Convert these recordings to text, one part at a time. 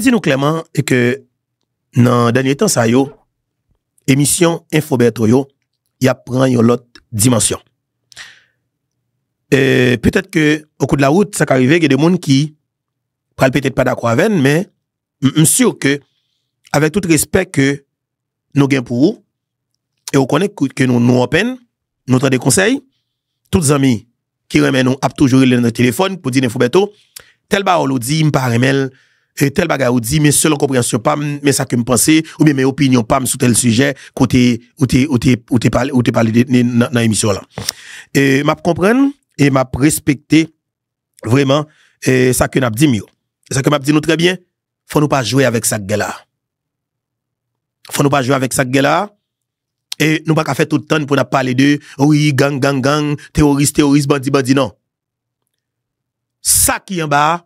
dit nous clairement que dans les derniers temps ça y est, l'émission Infobeto y a pris une autre dimension. E, peut-être qu'au cours de la route, ça peut arriver qu'il y a des gens qui ne parlent peut-être pas d'accord avec nous, mais je suis sûr que avec tout respect que nous gagnons pour vous, et on connaît que nous nous en peine, nous traitons des conseils, tous les amis qui nous, apptent toujours le téléphone pour dire Infobeto, tel bas, on le dit, on E tel baga ou di, men selon komprensyon pam, men sakye mpense, ou men men opinyon pam, sou tel sujè, kote ou te pale dene nan emisyon lan. E map kompren, e map respekte, vreman, e sakye nap di myo. E sakye map di nou trebyen, foun nou pa jwè avèk sakye la. Foun nou pa jwè avèk sakye la, e nou pa ka fè tout ton, foun nap pale de, oui, gang, gang, gang, teoris, teoris, bandi, bandi, nan. Sakye yon ba,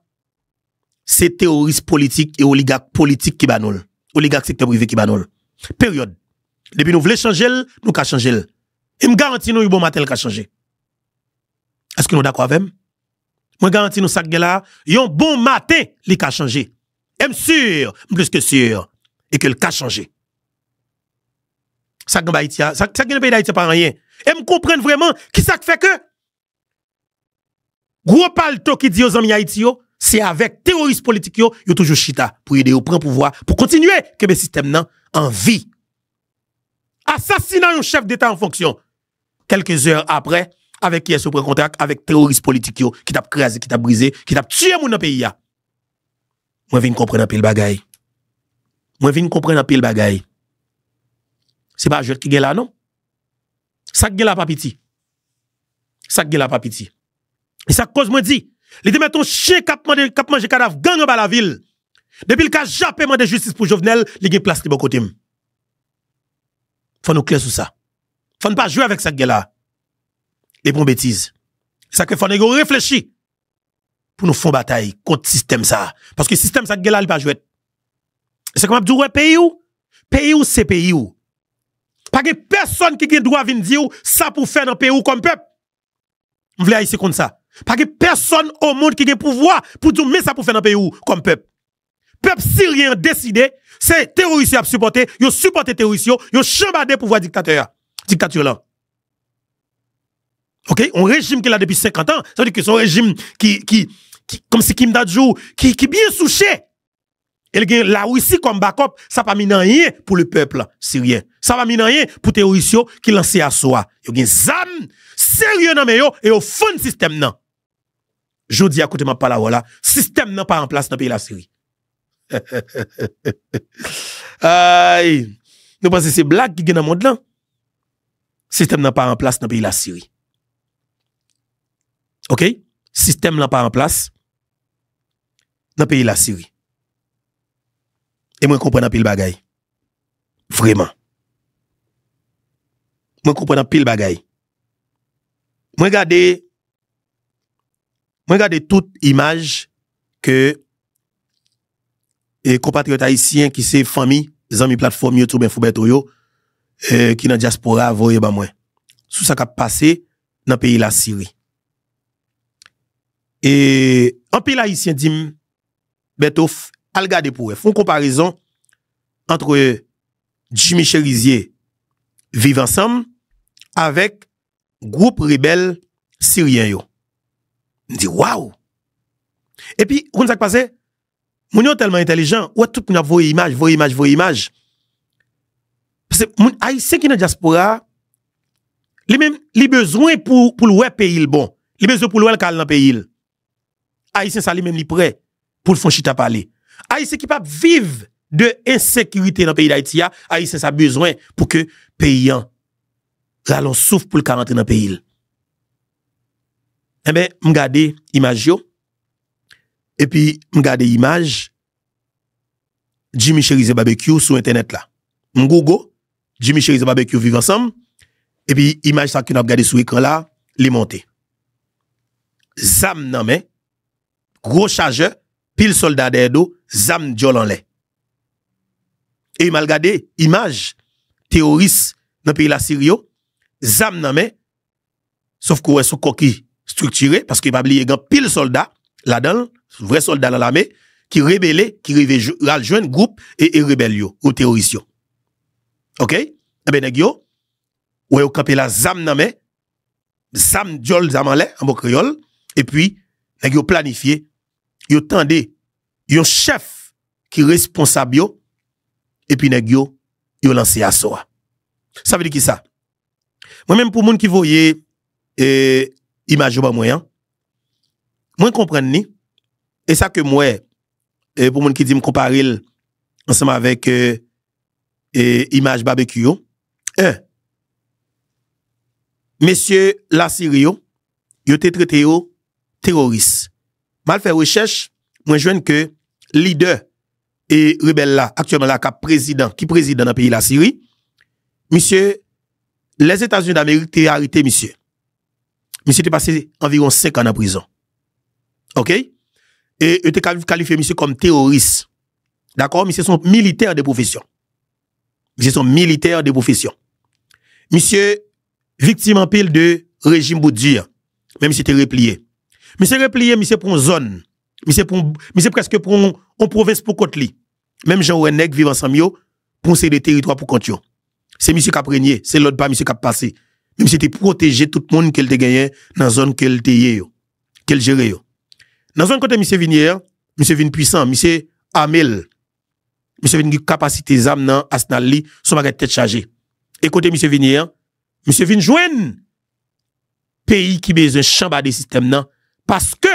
c'est terroristes politiques et oligarque politiques qui banol. Oligarque secteur privé qui banol. Période. Depuis nous voulons changer, nous ka changer. Et me garantis nous, bon matin, ka changer. Est-ce que nous d'accord avec Moi, garantis nous, ça là, le bon matin, il ka changer. Et sûr, plus que sûr, et que le ka changer. Ça gagne Haïti, ça le pays d'Haïti pas rien. Et me comprendre vraiment qui ça fait que gros palto qui dit aux amis Haïti Se avek teroris politik yo, yo toujou chita pou yede yo pren pouvoi, pou kontinue kebe sistem nan anvi. Asasina yon chef d'Etat an fonksyon. Kelke zèr apre, avek kiye sou pren kontak, avek teroris politik yo, ki tap kreze, ki tap brize, ki tap tsyè moun an peyi ya. Mwen vin kompren apil bagay. Mwen vin kompren apil bagay. Se ba jòt ki gè la, non? Sak gè la pa piti. Sak gè la pa piti. E sak koz mwen di. Les démettre un chien cap manger cadavre gang en la ville. Depuis le cas jamais de justice pour Jovenel, il a a place de côté. Faut nous clair sur ça. Faut ne pas jouer avec cette gela. là. Les bon bêtises. Ça que faut réfléchir pour nous faire bataille contre système ça parce que système ça gueule là il pas jouer. C'est comme dire ouais pays où pays ou c'est pays ou Pas que personne qui a droit venir dire ça pour faire dans pays où comme peuple. Vous voulez ici contre ça parce que personne au monde qui a pouvoir pour dire, mais ça pour faire dans le pays où, comme peuple. Peuple syrien décidé, c'est terroriste à supporter, ils supporté terroriste, ils chambardé pouvoir dictateur. Dictature là. OK? Un régime qu'il a depuis 50 ans, ça veut dire que c'est un régime qui, qui, qui, comme si Kim Dadjou, qui, qui bien souché. Et là la Russie comme backup, ça pas mis rien pour le peuple syrien. Ça pas mis rien pour terroristes qui lancent à soi. Yo gen zam, sérieux nan yo, et au fond système nan je dis à côté ma parole système n'a pas en place dans le pays de la Syrie. Aïe. Nous pensons que c'est blague qui est dans le monde là. Système n'a pas en place dans le pays de la Syrie. OK? Système n'a pas en place dans le pays de la Syrie. Et moi, je comprends un pile bagaille. Vraiment. Moi, je comprends un pile bagaille. Moi, regardez Mwen gade tout imaj ke e, kompatriot haisyen ki se fami zan mi platform yo trouben fou beto yo e, ki nan diaspora avoye ba mwen. Sou sa kap pase nan peyi la Siri. E an peyi la haisyen dim betof algade pou e. Fon komparizon antre Jimmy Cherizier vive ansam avek group rebel siryen yo. dit waouh. Et puis, vous savez passé? Mon yon tellement intelligent, ou tout moun a image, voye image, voye image. Parce que moun haïtien ah, qui dans diaspora, li même li besoin pour pour le pays bon. Li besoin pour le kal le pays. Haïtien ah, ça li même li prêt pour le fond chita parler. Haïtien ah, qui pas vivre de insécurité dans le pays d'Haïti, Haïtien ça besoin pour que paysan rallon souffrent pour le 40 dans le pays. Eh bien, je regarde l'image. Et puis, j'ai regarde l'image Jimmy Cherise Barbecue sur Internet. là. Je Jimmy Cherise Barbecue vivent ensemble. Et puis, l'image ça qu'on a regardé sur l'écran là, les montée. Zam nan men, gros chargeur, pile soldat derrière dos, zam diol en Et mal l'image, image, terroriste dans le pays la Syrie, zam nan men, sauf que ouais, sous coquille structuré, parce qu'il va a grand pile soldat, là-dedans, vrai soldats dans l'armée, qui rébellait, qui un groupe et, et rébellion, ou terroriste. OK? Eh bien, nègyo, ou est campé la zam nan mais zam diol zam en en créole, et puis, nègyo planifié, yo tende, un chef qui responsable et puis nègyo, yo lancé à soi. Ça veut dire qui ça? Moi-même, pour moun qui voyait, et eh, image pas moyen. Moi comprendre ni et ça que moi et eh, pour moi qui dit me comparer ensemble avec et eh, eh, image barbecue. Un. Hein. Monsieur la Syrie, yo te traité yo terroriste. Mal fait recherche, moi jeune que leader et rebelle là actuellement là cap président, qui président dans pays la Syrie, monsieur les États-Unis d'Amérique t'ai arrêté monsieur. Monsieur était passé environ 5 ans en prison. OK? Et il était qualifié monsieur comme terroriste. D'accord? Monsieur sont militaires de profession. Monsieur sont militaires de profession. Monsieur, victime en pile de régime Bouddhia. Hein. Mais monsieur était replié. Monsieur replié, monsieur pour une zone. Monsieur, presque pour une, province pour côté. Même Jean vit vivant ensemble, pour c'est le territoire pour compte C'est monsieur qui a prégné, c'est l'autre pas monsieur qui a passé même si c'était protéger tout le monde qu'elle te gagné dans la zone qu'elle te qu'elle yo. Dans la zone côté monsieur Vinière, monsieur Vin puissant, monsieur Amel, monsieur Vin capacité zam dans Arsenal li, son bagage tête chargé. Et côté monsieur Vinière, monsieur Vin joine pays qui besoin changer des système nan, parce que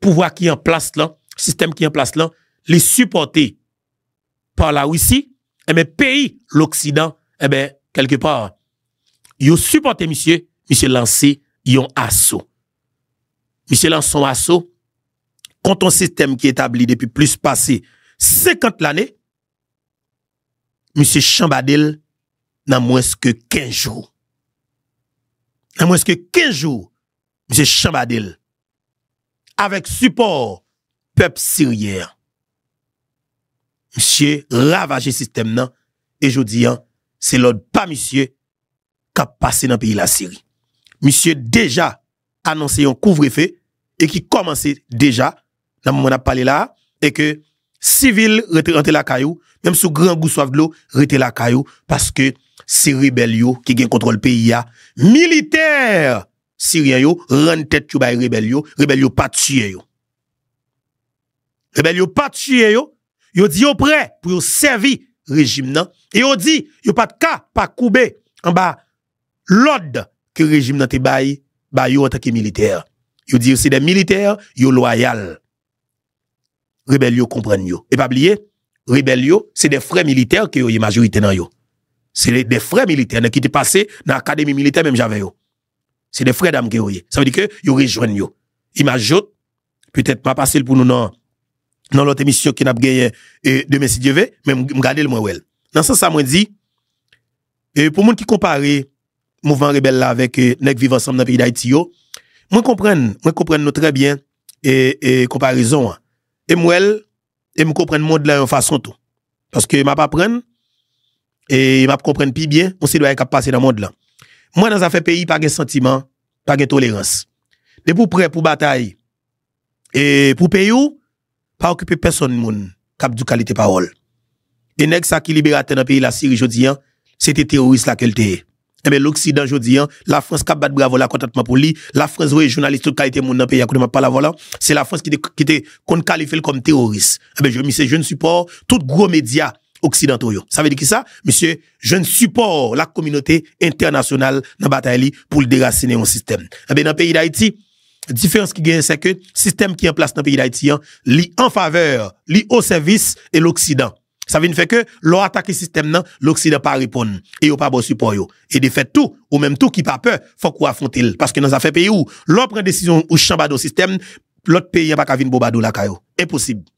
pouvoir qui en place là, système qui en place là, les supporter par la Russie, et eh ben pays l'Occident, et eh ben quelque part ils ont supporté monsieur, monsieur lancé, ils ont assaut. Monsieur lance son assaut contre un système qui est établi depuis plus passé 50 l'année. Monsieur Chambadil n'a moins que 15 jours. N'a moins que 15 jours, monsieur Chambadil avec support peuple syrien. Monsieur ravage système et je dis hein, c'est l'autre pas monsieur qui passé dans le pays la Syrie. Monsieur déjà annoncé un couvre-feu et qui commençait déjà, dans le moment où on a parlé là, et que civil rentrent la caillou, même sous grand goût soif de l'eau, la caillou, parce que c'est rebelle qui gagne contre le pays. militaire syrien yo, rendent tête yo yo, rébellion, yo pas tué yo. yo pas tué yo, yo dit yo prêt pour servir régime nan, et yo dit yo pas de cas, pas couper en bas l'ordre que le régime n'a bail, bail en tant que militaire. Yo dit c'est des militaires, yo loyal. Rébellion comprennent yo. Et pas oublier, rebelles, c'est des frères militaires qui ont une majorité dans yo. C'est des frères militaires qui étaient passés dans l'académie militaire même j'avais yo. C'est des frères d'âme qui ont Ça veut dire que yo rejoignent yo. Image peut-être pas passé pour nous non dans l'autre émission qui n'a gagné et demain si Dieu veut, mais garder le moins Dans ce sens ça moi dit et pour monde qui compare mouvment rebel la vek nek viv ansam nan peyi da itiyo, mwen kompren, mwen kompren nou trebyen e komparizon an. E mwen el, e mwen kompren moun de la yon fason tou. Paske mwen ap apren, e mwen ap kompren pi byen, mwen se doye kap pase nan moun de la. Mwen nan zafen peyi pagen sentiman, pagen tolerans. De pou pre, pou batay, e pou peyo, pa okpe peson moun kap du kalite parol. E nek sa ki liberate nan peyi la siri jodi an, se te teoris la kelteye. Eh ben l'Occident, je dis, hein, la France qui a battu bravo là, contentement pour lui. La France, est journaliste, tout qualité, mon pays, à côté, pas la voilà. C'est la France qui était, qu'on qualifie comme terroriste. Eh ben je me je ne supporte tout gros médias occidentaux. Ça veut dire qui ça, monsieur, je ne supporte la communauté internationale dans la bataille pour le déraciner un système. Eh ben dans le pays d'Haïti, différence qui gagne, c'est que le système qui est en place dans le pays d'Haïti, hein, en faveur, lit au service et l'Occident. Sa vin feke, lo atake sistem nan, l'Oksida pa ripon. E yo pa bo supo yo. E de fet tou, ou menm tou ki pa pe, fok wafon til. Paske nan zafè pe yo, lo pren desisyon ou chan bado sistem, lot pe yon pa kavin bo bado lakayo. E posib.